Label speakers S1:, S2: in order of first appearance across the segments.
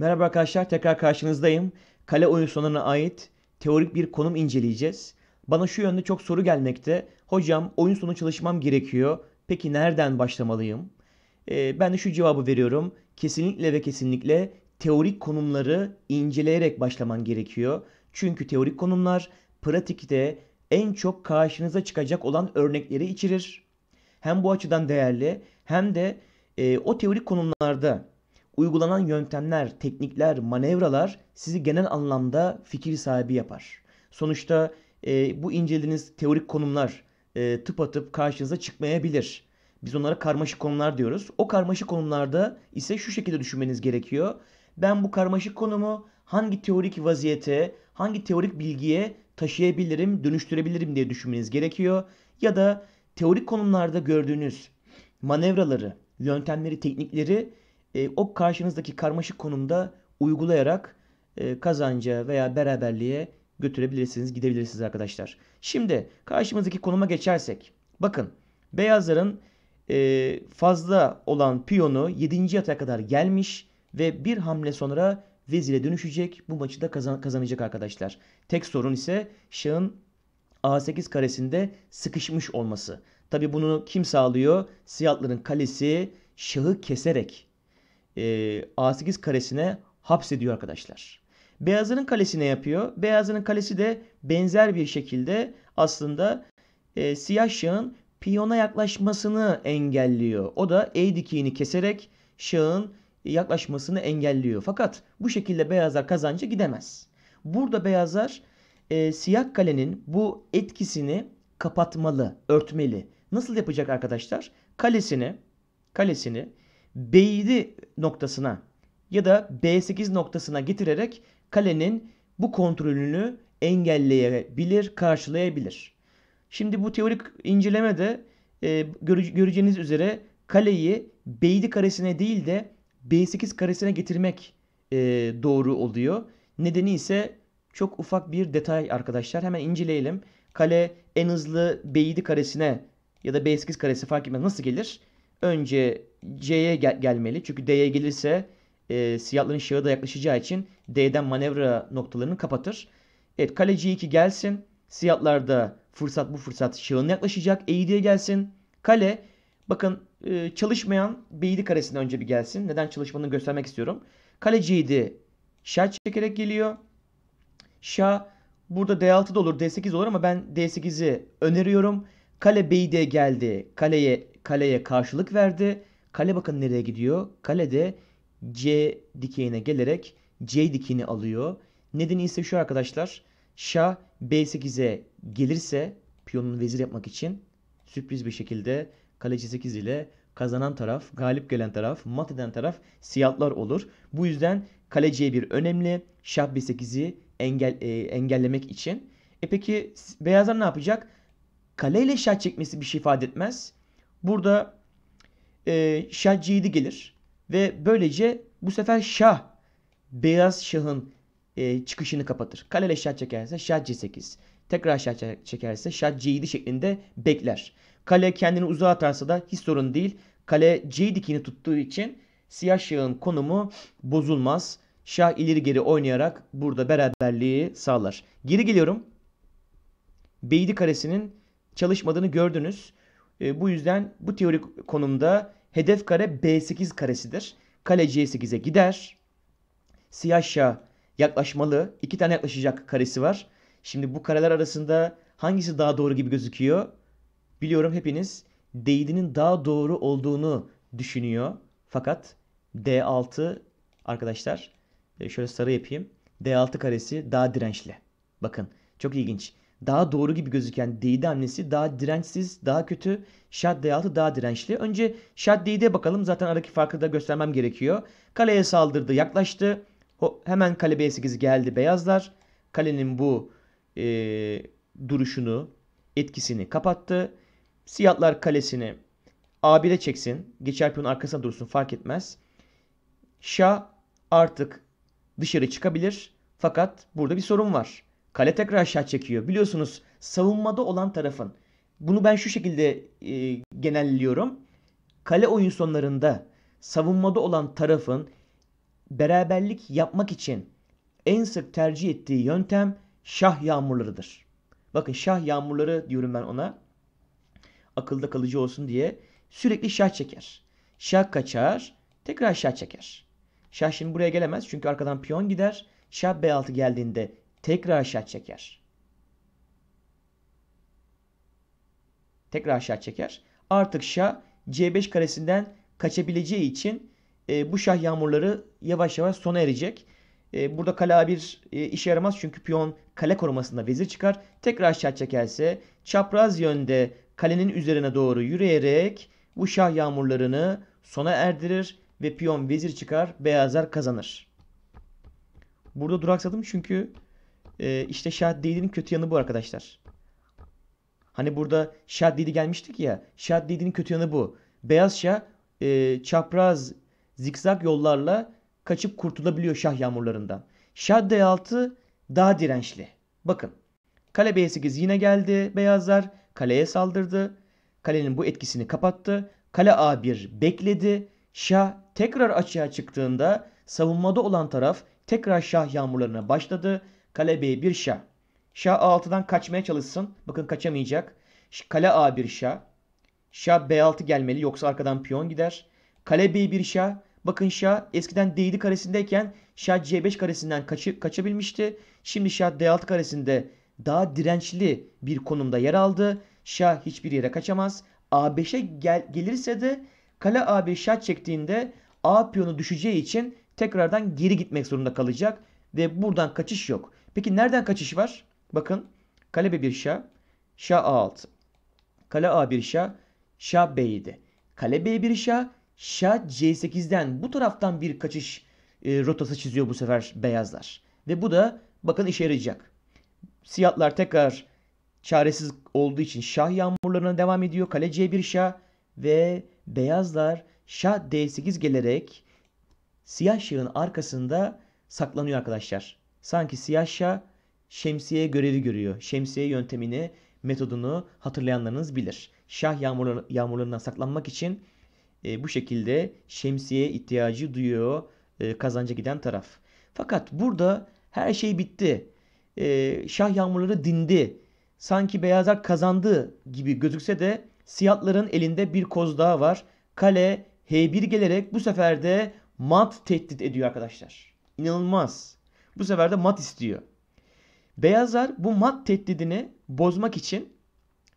S1: Merhaba arkadaşlar tekrar karşınızdayım. Kale oyun sonlarına ait teorik bir konum inceleyeceğiz. Bana şu yönde çok soru gelmekte. Hocam oyun sonu çalışmam gerekiyor. Peki nereden başlamalıyım? Ee, ben de şu cevabı veriyorum. Kesinlikle ve kesinlikle teorik konumları inceleyerek başlaman gerekiyor. Çünkü teorik konumlar pratikte en çok karşınıza çıkacak olan örnekleri içerir. Hem bu açıdan değerli hem de e, o teorik konumlarda uygulanan yöntemler, teknikler, manevralar sizi genel anlamda fikir sahibi yapar. Sonuçta e, bu incelediğiniz teorik konumlar e, atıp karşınıza çıkmayabilir. Biz onlara karmaşık konular diyoruz. O karmaşık konularda ise şu şekilde düşünmeniz gerekiyor. Ben bu karmaşık konumu hangi teorik vaziyete, hangi teorik bilgiye taşıyabilirim, dönüştürebilirim diye düşünmeniz gerekiyor. Ya da teorik konumlarda gördüğünüz manevraları, yöntemleri, teknikleri e, o karşınızdaki karmaşık konumda uygulayarak e, kazanca veya beraberliğe götürebilirsiniz, gidebilirsiniz arkadaşlar. Şimdi karşımızdaki konuma geçersek. Bakın beyazların e, fazla olan piyonu 7. yatağa kadar gelmiş ve bir hamle sonra vezire dönüşecek. Bu maçı da kazan kazanacak arkadaşlar. Tek sorun ise şahın A8 karesinde sıkışmış olması. Tabi bunu kim sağlıyor? Siyahların kalesi şahı keserek e, A8 karesine hapsediyor arkadaşlar. Beyazların kalesi ne yapıyor? Beyazların kalesi de benzer bir şekilde aslında e, siyah şahın piyona yaklaşmasını engelliyor. O da E dikeyini keserek şahın yaklaşmasını engelliyor. Fakat bu şekilde beyazlar kazancı gidemez. Burada beyazlar e, siyah kalenin bu etkisini kapatmalı, örtmeli. Nasıl yapacak arkadaşlar? Kalesini, kalesini B7 noktasına ya da B8 noktasına getirerek kalenin bu kontrolünü engelleyebilir, karşılayabilir. Şimdi bu teorik incelemede e, göre, göreceğiniz üzere kaleyi B7 karesine değil de B8 karesine getirmek e, doğru oluyor. Nedeni ise çok ufak bir detay arkadaşlar. Hemen inceleyelim. Kale en hızlı B7 karesine ya da B8 karesi fark etmez nasıl gelir? önce C'ye gel gelmeli. Çünkü D'ye gelirse e, siyahların şahı da yaklaşacağı için D'den manevra noktalarını kapatır. Evet kale C2 gelsin. Siyahlar da fırsat bu fırsat şahına yaklaşacak. E7'ye gelsin. Kale bakın e, çalışmayan B7 karesine önce bir gelsin. Neden çalışmadığını göstermek istiyorum. Kale C7 şah çekerek geliyor. Şah burada D6 da olur D8 olur ama ben D8'i öneriyorum. Kale b geldi. Kaleye kaleye karşılık verdi. Kale bakın nereye gidiyor? Kale de C dikeyine gelerek C dikini alıyor. Nedeni ise şu arkadaşlar. Şah B8'e gelirse piyonun vezir yapmak için sürpriz bir şekilde kale C8 ile kazanan taraf, galip gelen taraf, mat eden taraf siyahlar olur. Bu yüzden kale C1 önemli. Şah B8'i engel, e, engellemek için. E peki beyazlar ne yapacak? Kaleyle şah çekmesi bir şey ifade etmez. Burada e, şah c7 gelir ve böylece bu sefer şah beyaz şahın e, çıkışını kapatır. Kaleyle şah çekerse şah c8. Tekrar şah çekerse şah c7 şeklinde bekler. Kale kendini uzağa atarsa da hiç sorun değil. Kale c dikini tuttuğu için siyah şahın konumu bozulmaz. Şah ileri geri oynayarak burada beraberliği sağlar. Geri geliyorum. b karesinin çalışmadığını gördünüz. E, bu yüzden bu teorik konumda hedef kare B8 karesidir. Kale C8'e gider. Siyah şah yaklaşmalı. İki tane yaklaşacak karesi var. Şimdi bu kareler arasında hangisi daha doğru gibi gözüküyor? Biliyorum hepiniz D7'nin daha doğru olduğunu düşünüyor. Fakat D6 arkadaşlar e, şöyle sarı yapayım. D6 karesi daha dirençli. Bakın çok ilginç daha doğru gibi gözüken D'de hamlesi daha dirençsiz, daha kötü. Şat d daha dirençli. Önce Şat D'de bakalım. Zaten aradaki farkı da göstermem gerekiyor. Kaleye saldırdı, yaklaştı. hemen kale B8 geldi beyazlar. Kalenin bu e, duruşunu, etkisini kapattı. Siyahlar kalesini A1'e çeksin. Geçer piyonun arkasına dursun fark etmez. Şah artık dışarı çıkabilir. Fakat burada bir sorun var. Kale tekrar aşağı çekiyor. Biliyorsunuz savunmada olan tarafın. Bunu ben şu şekilde e, genelliyorum. Kale oyun sonlarında savunmada olan tarafın beraberlik yapmak için en sık tercih ettiği yöntem şah yağmurlarıdır. Bakın şah yağmurları diyorum ben ona. Akılda kalıcı olsun diye sürekli şah çeker. Şah kaçar, tekrar şah çeker. Şah şimdi buraya gelemez çünkü arkadan piyon gider. Şah B6 geldiğinde tekrar aşağı çeker. Tekrar aşağı çeker. Artık şah C5 karesinden kaçabileceği için e, bu şah yağmurları yavaş yavaş sona erecek. E, burada kale A1 e, işe yaramaz çünkü piyon kale korumasında vezir çıkar. Tekrar aşağı çekerse çapraz yönde kalenin üzerine doğru yürüyerek bu şah yağmurlarını sona erdirir ve piyon vezir çıkar beyazlar kazanır. Burada duraksadım çünkü e, işte Şaddi'nin kötü yanı bu arkadaşlar. Hani burada Şaddi'de gelmiştik ya. Şaddi'nin kötü yanı bu. Beyaz Şah e, çapraz zikzak yollarla kaçıp kurtulabiliyor şah yağmurlarından. Şah D6 daha dirençli. Bakın. Kale B8 yine geldi. Beyazlar kaleye saldırdı. Kalenin bu etkisini kapattı. Kale A1 bekledi. Şah tekrar açığa çıktığında savunmada olan taraf tekrar şah yağmurlarına başladı. Kale B 1 şah. Şah A6'dan kaçmaya çalışsın. Bakın kaçamayacak. Kale A1 şah. Şah B6 gelmeli yoksa arkadan piyon gider. Kale B1 şah. Bakın şah eskiden D7 karesindeyken şah C5 karesinden kaçı, kaçabilmişti. Şimdi şah D6 karesinde daha dirençli bir konumda yer aldı. Şah hiçbir yere kaçamaz. A5'e gel, gelirse de kale A5 şah çektiğinde A piyonu düşeceği için tekrardan geri gitmek zorunda kalacak ve buradan kaçış yok. Peki nereden kaçış var? Bakın kale bir 1 şah, şah A6. Kale A1 şah, şah B7. Kale B1 şah, şah C8'den bu taraftan bir kaçış e, rotası çiziyor bu sefer beyazlar. Ve bu da bakın işe yarayacak. Siyahlar tekrar çaresiz olduğu için şah yağmurlarına devam ediyor. Kale C1 şah ve beyazlar şah D8 gelerek siyah şahın arkasında saklanıyor arkadaşlar. Sanki siyahşa şemsiye görevi görüyor. Şemsiye yöntemini, metodunu hatırlayanlarınız bilir. Şah yağmurlar, yağmurlarından saklanmak için e, bu şekilde şemsiye ihtiyacı duyuyor e, kazanca giden taraf. Fakat burada her şey bitti. E, şah yağmurları dindi. Sanki beyazlar kazandı gibi gözükse de siyahların elinde bir koz daha var. Kale H1 gelerek bu sefer de mat tehdit ediyor arkadaşlar. İnanılmaz. Bu sefer de mat istiyor. Beyazlar bu mat tehdidini bozmak için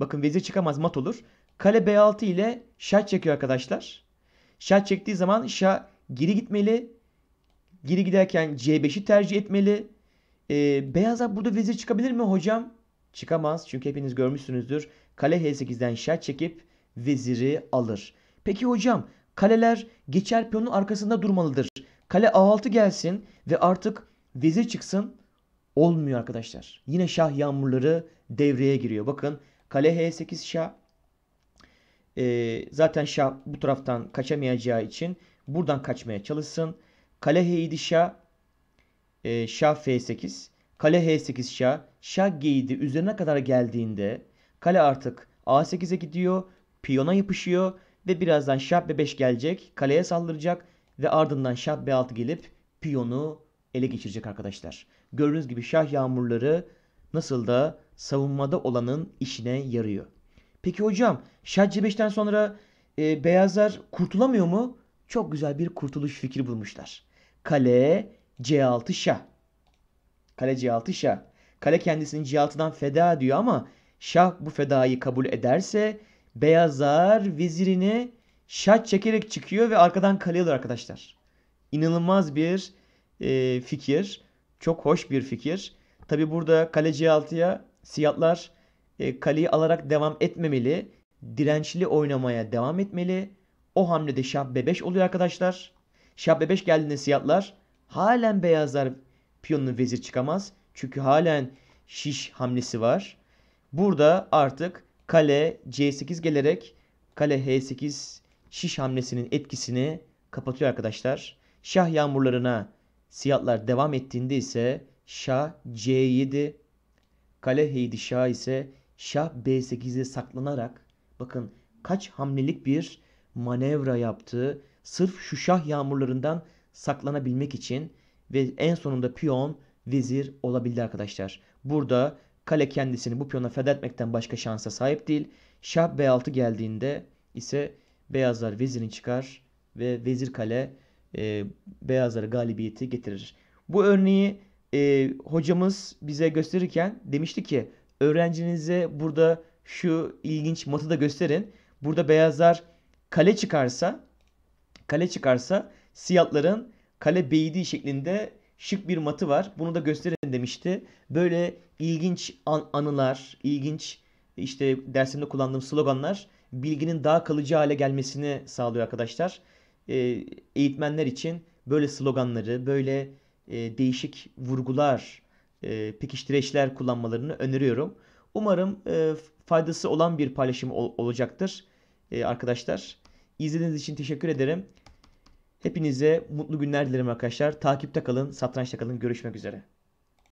S1: bakın vezir çıkamaz mat olur. Kale B6 ile şah çekiyor arkadaşlar. Şah çektiği zaman şah geri gitmeli. Geri giderken C5'i tercih etmeli. Ee, beyazlar burada vezir çıkabilir mi hocam? Çıkamaz çünkü hepiniz görmüşsünüzdür. Kale H8'den şah çekip veziri alır. Peki hocam kaleler geçer piyonun arkasında durmalıdır. Kale A6 gelsin ve artık vezir çıksın olmuyor arkadaşlar. Yine şah yağmurları devreye giriyor. Bakın kale h8 şah. Ee, zaten şah bu taraftan kaçamayacağı için buradan kaçmaya çalışsın. Kale h7 şah. Ee, şah f8. Kale h8 şah. Şah g7 üzerine kadar geldiğinde kale artık a8'e gidiyor. Piyona yapışıyor ve birazdan şah b5 gelecek. Kaleye saldıracak ve ardından şah b6 gelip piyonu ele geçirecek arkadaşlar. Gördüğünüz gibi şah yağmurları nasıl da savunmada olanın işine yarıyor. Peki hocam şah c5'ten sonra e, beyazlar kurtulamıyor mu? Çok güzel bir kurtuluş fikri bulmuşlar. Kale c6 şah. Kale c6 şah. Kale kendisini c6'dan feda ediyor ama şah bu fedayı kabul ederse beyazlar vezirini şah çekerek çıkıyor ve arkadan kalıyorlar arkadaşlar. İnanılmaz bir e, fikir. Çok hoş bir fikir. Tabi burada kaleci altıya 6ya siyahlar e, kaleyi alarak devam etmemeli. Dirençli oynamaya devam etmeli. O hamlede şah B5 oluyor arkadaşlar. Şah B5 geldiğinde siyahlar halen beyazlar piyonunu vezir çıkamaz. Çünkü halen şiş hamlesi var. Burada artık kale C8 gelerek kale H8 şiş hamlesinin etkisini kapatıyor arkadaşlar. Şah yağmurlarına Siyahlar devam ettiğinde ise Şah C7, Kale Heydi Şah ise Şah B8'e saklanarak bakın kaç hamlelik bir manevra yaptı. Sırf şu şah yağmurlarından saklanabilmek için ve en sonunda piyon vezir olabildi arkadaşlar. Burada kale kendisini bu piyona feda etmekten başka şansa sahip değil. Şah B6 geldiğinde ise beyazlar vezirini çıkar ve vezir kale e, beyazlara galibiyeti getirir. Bu örneği e, hocamız bize gösterirken demişti ki öğrencinize burada şu ilginç matı da gösterin. Burada beyazlar kale çıkarsa kale çıkarsa siyahların kale beydi şeklinde şık bir matı var. Bunu da gösterin demişti. Böyle ilginç an anılar, ilginç işte dersimde kullandığım sloganlar bilginin daha kalıcı hale gelmesini sağlıyor arkadaşlar e, eğitmenler için böyle sloganları, böyle e, değişik vurgular, e, pekiştireçler kullanmalarını öneriyorum. Umarım e, faydası olan bir paylaşım ol- olacaktır e, arkadaşlar. İzlediğiniz için teşekkür ederim. Hepinize mutlu günler dilerim arkadaşlar. Takipte kalın, satrançta kalın. Görüşmek üzere.